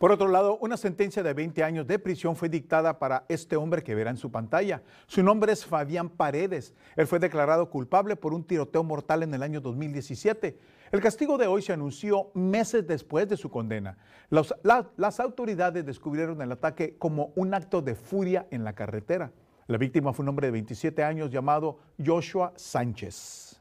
Por otro lado, una sentencia de 20 años de prisión fue dictada para este hombre que verá en su pantalla. Su nombre es Fabián Paredes. Él fue declarado culpable por un tiroteo mortal en el año 2017. El castigo de hoy se anunció meses después de su condena. las autoridades descubrieron el ataque como un acto de furia en la carretera. La víctima fue un hombre de 27 años llamado Joshua Sánchez.